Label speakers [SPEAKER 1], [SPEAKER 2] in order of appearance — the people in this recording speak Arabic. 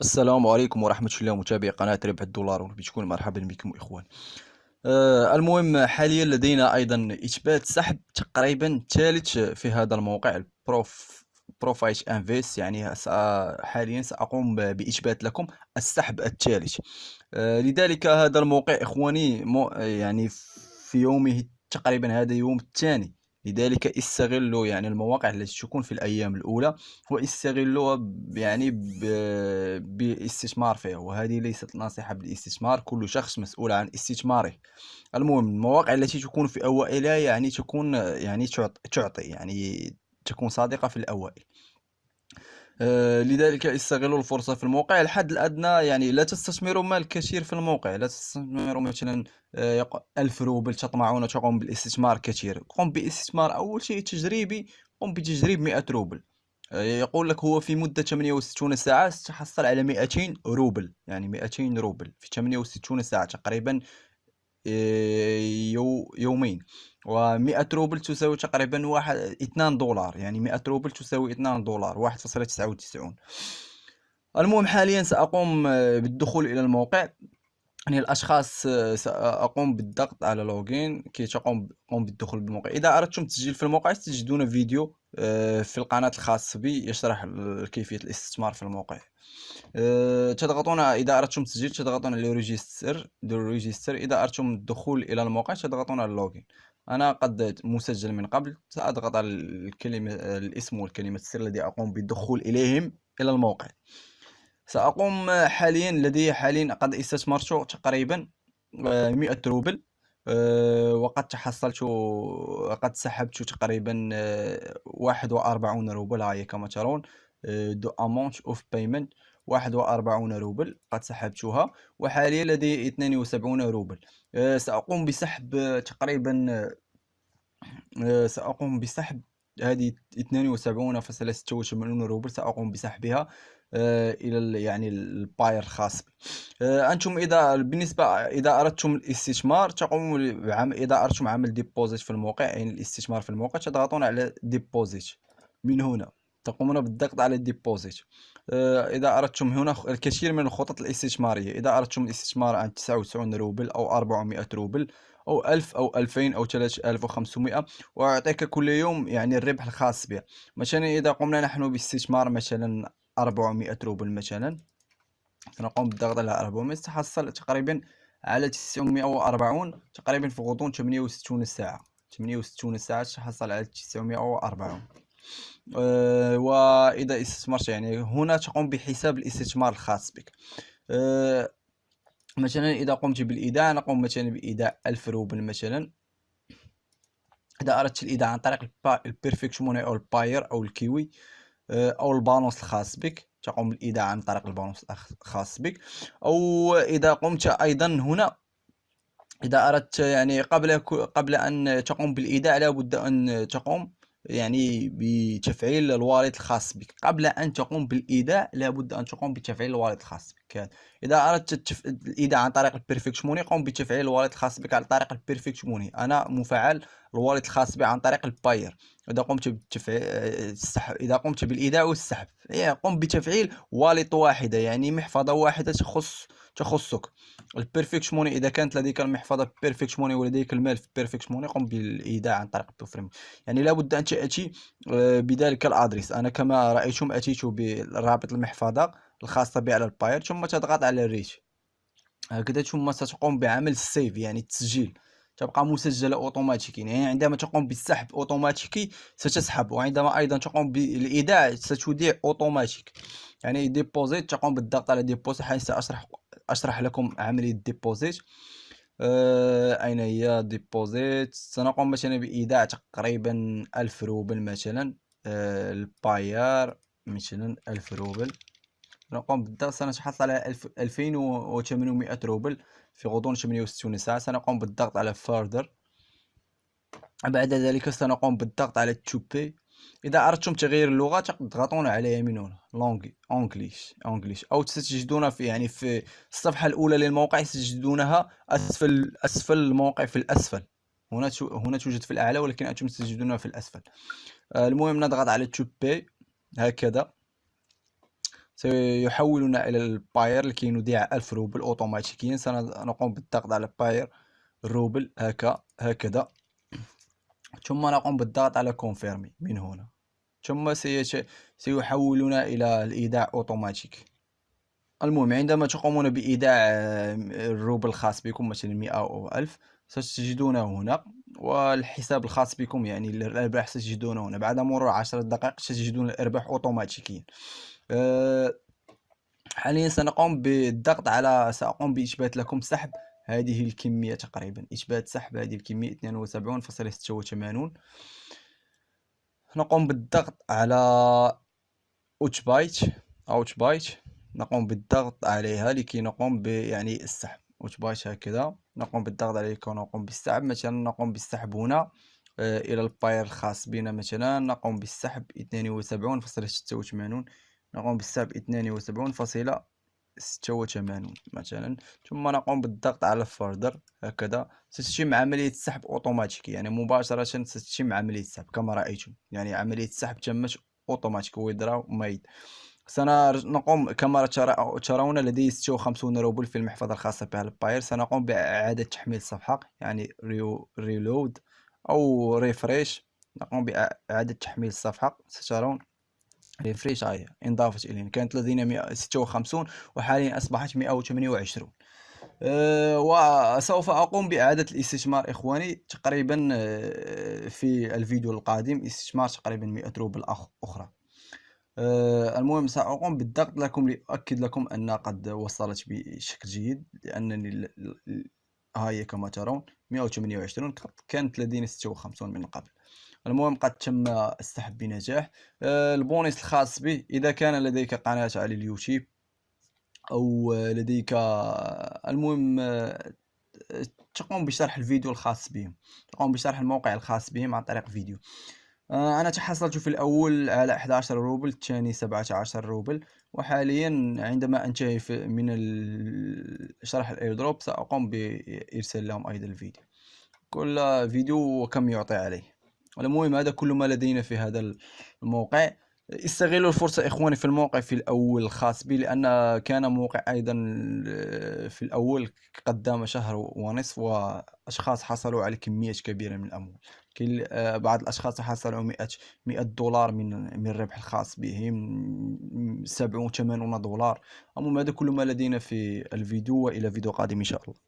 [SPEAKER 1] السلام عليكم ورحمة الله متابعي قناة ربح الدولار والبيتكوين مرحبا بكم إخوان آه المهم حاليا لدينا أيضا إثبات سحب تقريبا ثالث في هذا الموقع البروف بروفايت انفيست يعني آه، حاليا ساقوم باثبات لكم السحب الثالث آه لذلك هذا الموقع اخواني مو يعني في يومه تقريبا هذا يوم الثاني لذلك استغلوا يعني المواقع التي تكون في الايام الاولى واستغلوها يعني باستثمار فيها وهذه ليست نصيحه بالاستثمار كل شخص مسؤول عن استثماره المهم المواقع التي تكون في اوائلها يعني تكون يعني تعطي يعني تكون صادقه في الاوائل آه، لذلك استغلوا الفرصة في الموقع الحد الأدنى يعني لا تستثمروا مال كثير في الموقع لا تستثمروا مثلا آه، ألف روبل تطمعون تقوم بالاستثمار كثير قم باستثمار أول شيء تجريبي قم بتجريب 100 روبل آه، يقول لك هو في مدة 68 ساعة ستحصل على 200 روبل يعني 200 روبل في 68 ساعة تقريبا إيه، يو يومين و100 روبل تساوي تقريبا واحد 2 دولار يعني 100 روبل تساوي 2 دولار 1.99 المهم حاليا سأقوم بالدخول إلى الموقع يعني الاشخاص ساقوم بالضغط على لوغين كي تقوم بالدخول بالموقع اذا اردتم التسجيل في الموقع ستجدون فيديو آه، في القناه الخاص بي يشرح كيفيه الاستثمار في الموقع آه، تضغطون اذا اردتم التسجيل تضغطون على ريجستر دير ريجستر اذا اردتم الدخول الى الموقع تضغطون على لوجين انا قد مسجل من قبل ساضغط على الكلمه الاسم والكلمه السر الذي اقوم بالدخول اليهم الى الموقع سأقوم حاليا لدي حاليا قد استثمرت تقريبا 100 آه، روبل آه، وقد تحصلت قد سحبت تقريبا 41 آه، روبل هاي كما ترون دو امونت اوف بايمنت 41 روبل قد سحبتها وحاليا لدي 72 روبل سأقوم بسحب تقريبا سأقوم بسحب هذه 72.86 روبل ساقوم بسحبها آه، الى يعني الباير الخاص آه، انتم اذا بالنسبه اذا اردتم الاستثمار تقوموا بعمل اذا اردتم عمل ديبوزيت في الموقع يعني الاستثمار في الموقع تضغطون على ديبوزيت من هنا تقومون بالضغط على الديبوزيت آه، اذا اردتم هنا الكثير من الخطط الاستثماريه اذا اردتم الاستثمار عن 99 روبل او 400 روبل أو 1000 أو 2000 أو 3500 ويعطيك وأعطيك كل يوم يعني الربح الخاص به مثلا إذا قمنا نحن باستثمار مثلا 400 روبل مثلا سنقوم بالضغط على 400 ستحصل تقريبا على 940 تقريبا في غضون 68 ساعة 68 ساعة تحصل على 940 آه، وإذا استثمرت يعني هنا تقوم بحساب الاستثمار الخاص بك آه، مثلا إذا قمت بالإيداع نقوم مثلا بإيداع ألف روبل مثلا إذا أردت الإيداع عن طريق البيرفكت موني أو الباير أو الكيوي آه، أو البالونس الخاص بك تقوم بالإيداع عن طريق البالونس الخاص بك أو إذا قمت أيضا هنا إذا أردت يعني قبل قبل أن تقوم بالإيداع لابد أن تقوم يعني بتفعيل الوالد الخاص بك قبل أن تقوم بالإيداع لابد أن تقوم بتفعيل الوالد الخاص بك إذا أردت تتف... الإيداع عن طريق موني قم بتفعيل الوالد الخاص بك عن طريق موني أنا مفعل الوالد الخاص بي عن طريق الباير إذا قمت بتفعيل السحب إذا قمت بالإيداع والسحب يعني قم بتفعيل والد واحدة يعني محفظة واحدة تخص تخصك البيرفكت موني اذا كانت لديك المحفظه بيرفكت موني ولديك المال في بيرفكت موني قم بالايداع عن طريق فريم يعني لابد ان تاتي آه، بذلك الادريس انا كما رايتم اتيت برابط المحفظه الخاصه بي على الباير ثم تضغط على الريت هكذا ثم ستقوم بعمل السيف يعني التسجيل تبقى مسجلة أوتوماتيكيا يعني عندما تقوم بالسحب أوتوماتيكي ستسحب وعندما أيضا تقوم بالإيداع ستوديع أوتوماتيك يعني ديبوزيت تقوم بالضغط على ديبوزيت حيث سأشرح اشرح لكم عمليه ديبوزيت أه اين هي ديبوزيت سنقوم مثلا بايداع تقريبا ألف روبل مثلا أه الباير مثلا ألف روبل نقوم بالضغط سنتحصل على 2800 روبل في غضون 68 ساعة سنقوم بالضغط على further بعد ذلك سنقوم بالضغط على تشوبي اذا اردتم تغيير اللغه تضغطون على يمينون لونغ انجليش انجليش او ستجدون في يعني في الصفحه الاولى للموقع ستجدونها اسفل اسفل الموقع في الاسفل هنا هنا توجد في الاعلى ولكن انتم ستجدونها في الاسفل آه، المهم نضغط على تو بي هكذا سيحولنا الى الباير لكي نذيع 1000 روبل اوتوماتيكيا سنقوم بالضغط على باير روبل هكا هكذا ثم نقوم بالضغط على كونفيرمي من هنا ثم سيحولنا إلى الإيداع أوتوماتيك المهم عندما تقومون بإيداع آه، الروبل الخاص بكم مثلا 100 أو 1000 ستجدونه هنا والحساب الخاص بكم يعني الأرباح ستجدونه هنا بعد مرور 10 دقائق ستجدون الأرباح أوتوماتيكيا أه حاليا سنقوم بالضغط على سأقوم بإثبات لكم سحب هذه الكمية تقريبا إثبات سحب هذه الكمية 72.86 نقوم بالضغط على اوت بايت اوت بايت نقوم بالضغط عليها لكي نقوم ب يعني السحب اوت بايت هكذا نقوم بالضغط عليه نقوم بالسحب مثلا نقوم بالسحب هنا آه، الى الباير الخاص بنا مثلا نقوم بالسحب 72.86 نقوم بالسحب 72.86 ستة مثلا ثم نقوم بالضغط على فردر هكذا ستتم عملية السحب أوتوماتيك يعني مباشرة ستتم عملية السحب كما رأيتم يعني عملية السحب تمت أوتوماتيك ويدرا ميد سنقوم كما ترون لدي 56 روبل في المحفظة الخاصة بها الباير سنقوم بإعادة تحميل الصفحة يعني ريو ريلود أو ريفريش نقوم بإعادة تحميل الصفحة سترون ريفريش هاي انضافت الينا كانت لدينا 156 وحاليا اصبحت 128 آه، وسوف اقوم باعاده الاستثمار اخواني تقريبا آه، في الفيديو القادم استثمار تقريبا 100 روبل اخرى آه، المهم ساقوم بالضغط لكم لاؤكد لكم انها قد وصلت بشكل جيد لانني هاي كما ترون 128 كانت لدينا 56 من قبل المهم قد تم السحب بنجاح آه، البونص الخاص به إذا كان لديك قناة على اليوتيوب أو لديك آه، المهم آه، تقوم بشرح الفيديو الخاص بهم تقوم بشرح الموقع الخاص بهم عن طريق فيديو أنا تحصلت في الأول على 11 روبل الثاني 17 روبل وحاليا عندما أنتهي من شرح الإيردروب سأقوم بإرسال لهم أيضا الفيديو كل فيديو وكم يعطي عليه المهم هذا كل ما لدينا في هذا الموقع استغلوا الفرصة إخواني في الموقع في الأول الخاص بي لأن كان موقع أيضا آه، في الأول قدام شهر ونصف وأشخاص حصلوا على كمية كبيرة من الأموال كل آه، بعض الأشخاص حصلوا 100 مئة دولار من من الربح الخاص بهم 70 80 دولار المهم هذا كل ما لدينا في الفيديو وإلى فيديو قادم إن شاء الله